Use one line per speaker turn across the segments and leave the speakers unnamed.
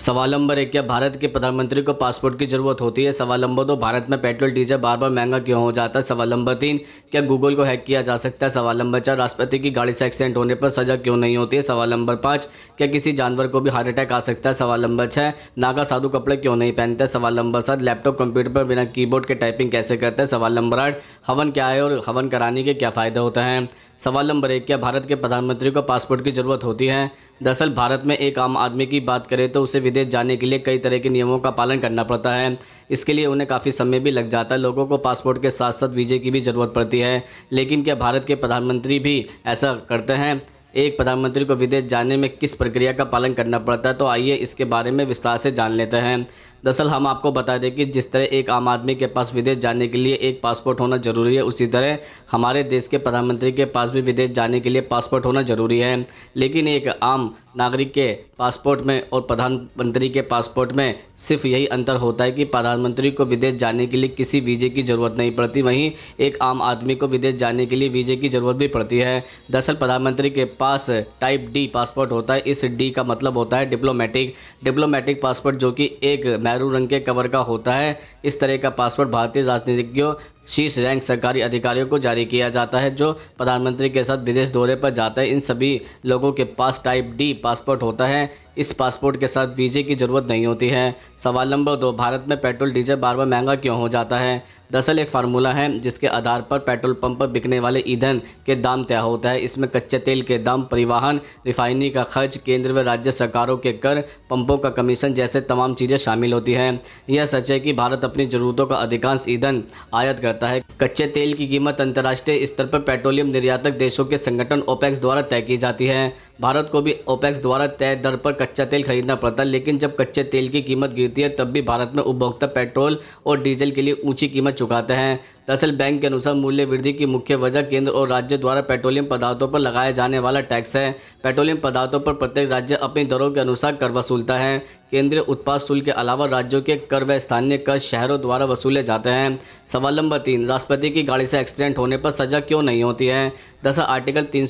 सवाल नंबर एक क्या भारत के प्रधानमंत्री को पासपोर्ट की जरूरत होती है सवाल नंबर दो भारत में पेट्रोल डीजल बार बार महंगा क्यों हो जाता है सवाल नंबर तीन क्या गूगल को हैक किया जा सकता है सवाल नंबर चार राष्ट्रपति की गाड़ी से एक्सीडेंट होने पर सजा क्यों नहीं होती है सवाल नंबर पाँच क्या किसी जानवर को भी हार्ट अटैक आ सकता है सवाल नंबर छः नागा साधु कपड़े क्यों नहीं पहनते सवाल नंबर सात लैपटॉप कंप्यूटर पर बिना की के टाइपिंग कैसे करते हैं सवाल नंबर आठ हवन क्या है और हवन कराने के क्या फ़ायदे होते हैं सवाल नंबर एक क्या भारत के प्रधानमंत्री को पासपोर्ट की जरूरत होती है दरअसल भारत में एक आम आदमी की बात करें तो उसे विदेश जाने के लिए कई तरह के नियमों का पालन करना पड़ता है इसके लिए उन्हें काफ़ी समय भी लग जाता है लोगों को पासपोर्ट के साथ साथ वीज़े की भी ज़रूरत पड़ती है लेकिन क्या भारत के प्रधानमंत्री भी ऐसा करते हैं एक प्रधानमंत्री को विदेश जाने में किस प्रक्रिया का पालन करना पड़ता है तो आइए इसके बारे में विस्तार से जान लेते हैं दरअसल हम आपको बता दें कि जिस तरह एक आम आदमी के पास विदेश जाने के लिए एक पासपोर्ट होना जरूरी है उसी तरह हमारे देश के प्रधानमंत्री के पास भी विदेश जाने के लिए पासपोर्ट होना जरूरी है लेकिन एक आम नागरिक के पासपोर्ट में और प्रधानमंत्री के पासपोर्ट में सिर्फ यही अंतर होता है कि प्रधानमंत्री को विदेश जाने के लिए किसी वीज़े की ज़रूरत नहीं पड़ती वहीं एक आम आदमी को विदेश जाने के लिए वीज़े की ज़रूरत भी पड़ती है दरअसल प्रधानमंत्री के पास टाइप डी पासपोर्ट होता है इस डी का मतलब होता है डिप्लोमेटिक डिप्लोमेटिक पासपोर्ट जो कि एक मैरू रंग के कवर का होता है इस तरह का पासपोर्ट भारतीय राजनीतिज्ञों शीर्ष रैंक सरकारी अधिकारियों को जारी किया जाता है जो प्रधानमंत्री के साथ विदेश दौरे पर जाते हैं इन सभी लोगों के पास टाइप डी पासपोर्ट होता है इस पासपोर्ट के साथ वीजे की ज़रूरत नहीं होती है सवाल नंबर दो भारत में पेट्रोल डीजल बार बार महंगा क्यों हो जाता है दरअसल एक फार्मूला है जिसके आधार पर पेट्रोल पंप पर बिकने वाले ईंधन के दाम तय होता है इसमें कच्चे तेल के दाम परिवहन रिफाइनरी का खर्च केंद्र व राज्य सरकारों के कर पंपों का कमीशन जैसे तमाम चीज़ें शामिल होती हैं यह सच है कि भारत अपनी ज़रूरतों का अधिकांश ईंधन आयात करता है कच्चे तेल की कीमत अंतर्राष्ट्रीय स्तर पर पेट्रोलियम निर्यातक देशों के संगठन ओपेक्स द्वारा तय की जाती है भारत को भी ओपेक्स द्वारा तय दर पर कच्चा तेल खरीदना पड़ता है लेकिन जब कच्चे तेल की कीमत गिरती है तब भी भारत में उपभोक्ता पेट्रोल और डीजल के लिए ऊंची कीमत चुकाते हैं दरअसल बैंक के अनुसार मूल्य वृद्धि की मुख्य वजह केंद्र और राज्य द्वारा पेट्रोलियम पदार्थों पर लगाया जाने वाला टैक्स है पेट्रोलियम पदार्थों पर प्रत्येक राज्य अपनी दरों के अनुसार कर वसूलता है केंद्रीय उत्पाद शुल्क के अलावा राज्यों के कर व स्थानीय कर शहरों द्वारा वसूले जाते हैं सवाल नंबर तीन राष्ट्रपति की गाड़ी से एक्सीडेंट होने पर सजा क्यों नहीं होती है दरअसल आर्टिकल तीन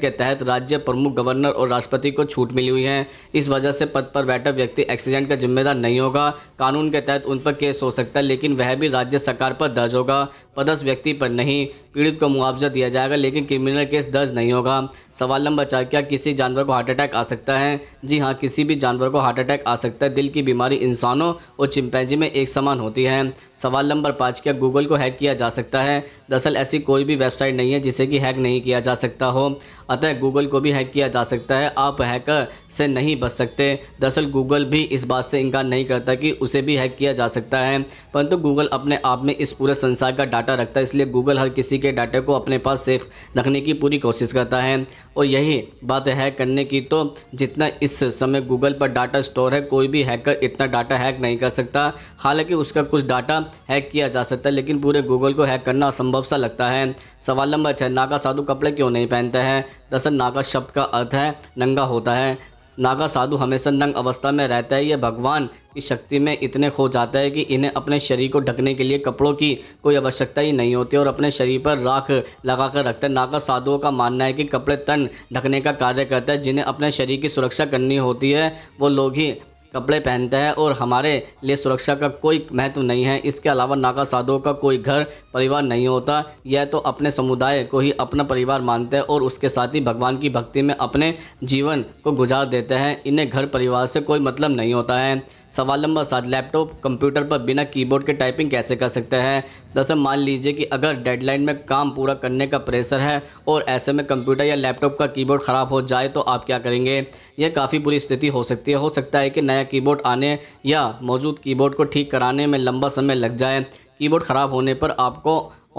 के तहत राज्य प्रमुख गवर्नर और राष्ट्रपति को छूट मिली हुई है इस वजह से पद पर बैठा व्यक्ति एक्सीडेंट का जिम्मेदार नहीं होगा कानून के तहत उन पर केस हो सकता है लेकिन वह भी राज्य सरकार पर दर्ज होगा पदस्थ व्यक्ति पर नहीं पीड़ित को मुआवजा दिया जाएगा लेकिन क्रिमिनल केस दर्ज नहीं होगा सवाल नंबर चार क्या किसी जानवर को हार्ट अटैक आ सकता है जी हाँ किसी भी जानवर को हार्ट अटैक आ सकता है दिल की बीमारी इंसानों और चिंपैजी में एक समान होती है सवाल नंबर पाँच क्या गूगल को हैक किया जा सकता है दरअसल ऐसी कोई भी वेबसाइट नहीं है जिसे कि हैक नहीं किया जा सकता हो अतः गूगल को भी हैक किया जा सकता है आप हैकर से नहीं बच सकते दरअसल गूगल भी इस बात से इनकार नहीं करता कि उसे भी हैक किया जा सकता है परंतु गूगल अपने आप में इस पूरे संसार का डाटा रखता है इसलिए गूगल हर किसी के डाटा को अपने पास सेफ रखने की पूरी कोशिश करता है और यही बात हैक करने की तो जितना इस समय गूगल पर डाटा स्टोर है कोई भी हैकर इतना डाटा हैक नहीं कर सकता हालांकि उसका कुछ डाटा हैक किया जा सकता है लेकिन पूरे गूगल को हैक करना असंभव सा लगता है सवाल नंबर छः नागा साधु कपड़े क्यों नहीं पहनते हैं दरअसल नागा शब्द का अर्थ है नंगा होता है नागा साधु हमेशा नंग अवस्था में रहता है यह भगवान की शक्ति में इतने खो जाता है कि इन्हें अपने शरीर को ढकने के लिए कपड़ों की कोई आवश्यकता ही नहीं होती और अपने शरीर पर राख लगा कर रखता है नागा साधुओं का मानना है कि कपड़े तन ढकने का कार्य करता है जिन्हें अपने शरीर की सुरक्षा करनी होती है वो लोग ही कपड़े पहनते हैं और हमारे लिए सुरक्षा का कोई महत्व नहीं है इसके अलावा नागा साधुओं का कोई घर परिवार नहीं होता यह तो अपने समुदाय को ही अपना परिवार मानते हैं और उसके साथ ही भगवान की भक्ति में अपने जीवन को गुजार देते हैं इन्हें घर परिवार से कोई मतलब नहीं होता है सवाल नंबर सात लैपटॉप कंप्यूटर पर बिना कीबोर्ड के टाइपिंग कैसे कर सकते हैं दरअसल मान लीजिए कि अगर डेडलाइन में काम पूरा करने का प्रेशर है और ऐसे में कंप्यूटर या लैपटॉप का कीबोर्ड ख़राब हो जाए तो आप क्या करेंगे यह काफ़ी बुरी स्थिति हो सकती है हो सकता है कि नया नया कीबोर्ड आने या मौजूद कीबोर्ड को ठीक कराने में लंबा समय लग जाए कीबोर्ड ख़राब होने पर आपको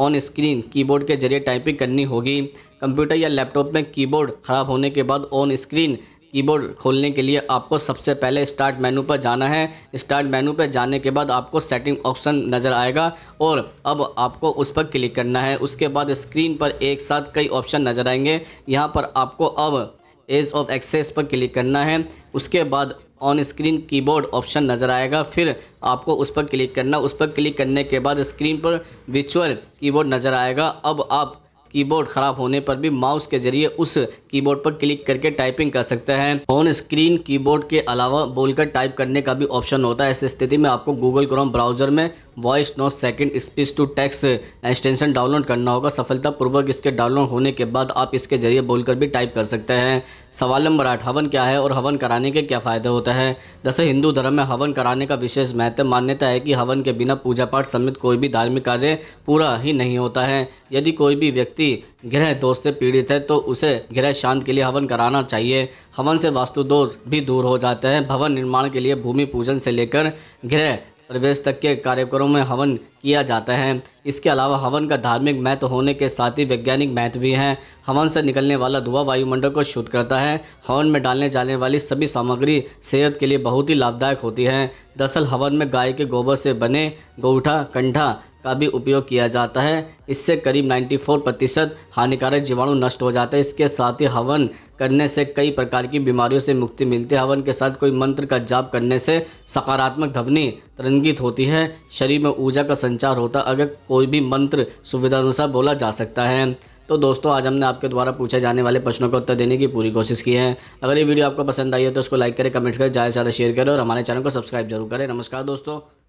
ऑन स्क्रीन कीबोर्ड के जरिए टाइपिंग करनी होगी कंप्यूटर या लैपटॉप में कीबोर्ड ख़राब होने के बाद ऑन स्क्रीन कीबोर्ड खोलने के लिए आपको सबसे पहले स्टार्ट मेनू पर जाना है स्टार्ट मेनू पर जाने के बाद आपको सेटिंग ऑप्शन नज़र आएगा और अब आपको उस पर क्लिक करना है उसके बाद स्क्रीन पर एक साथ कई ऑप्शन नज़र आएंगे यहाँ पर आपको अब एज ऑफ एक्सेस पर क्लिक करना है उसके बाद ऑन स्क्रीन कीबोर्ड ऑप्शन नज़र आएगा फिर आपको उस पर क्लिक करना उस पर क्लिक करने के बाद स्क्रीन पर विचुअल कीबोर्ड नज़र आएगा अब आप कीबोर्ड ख़राब होने पर भी माउस के जरिए उस कीबोर्ड पर क्लिक करके टाइपिंग कर सकते हैं ऑन स्क्रीन कीबोर्ड के अलावा बोलकर टाइप करने का भी ऑप्शन होता है इस स्थिति में आपको गूगल क्रोम ब्राउजर में voice no second speech to text extension download करना होगा सफलतापूर्वक इसके डाउनलोड होने के बाद आप इसके ज़रिए बोलकर भी टाइप कर सकते हैं सवाल नंबर आठ हवन क्या है और हवन कराने के क्या फ़ायदे होते हैं जैसे हिंदू धर्म में हवन कराने का विशेष महत्व मान्यता है कि हवन के बिना पूजा पाठ समेत कोई भी धार्मिक कार्य पूरा ही नहीं होता है यदि कोई भी व्यक्ति गृह दोष से पीड़ित है तो उसे गृह शांत के लिए हवन कराना चाहिए हवन से वास्तु दोष भी दूर हो जाता है भवन निर्माण के लिए भूमि पूजन से लेकर गृह प्रवेश तक के कार्यक्रमों में हवन किया जाता है इसके अलावा हवन का धार्मिक महत्व होने के साथ ही वैज्ञानिक महत्व भी है हवन से निकलने वाला धुआं वायुमंडल को शुद्ध करता है हवन में डालने जाने वाली सभी सामग्री सेहत के लिए बहुत ही लाभदायक होती है दरअसल हवन में गाय के गोबर से बने गोठा कंठा का भी उपयोग किया जाता है इससे करीब 94 प्रतिशत हानिकारक जीवाणु नष्ट हो जाते हैं इसके साथ ही हवन करने से कई प्रकार की बीमारियों से मुक्ति मिलती है हवन के साथ कोई मंत्र का जाप करने से सकारात्मक ध्वनि तरंगित होती है शरीर में ऊर्जा का संचार होता अगर कोई भी मंत्र सुविधा अनुसार बोला जा सकता है तो दोस्तों आज हमने आपके द्वारा पूछे जाने वाले प्रश्नों का उत्तर देने की पूरी कोशिश की है अगर ये वीडियो आपको पसंद आई है तो उसको लाइक करें कमेंट्स करें ज़्यादा से ज़्यादा शेयर करें और हमारे चैनल को सब्सक्राइब जरूर करें नमस्कार दोस्तों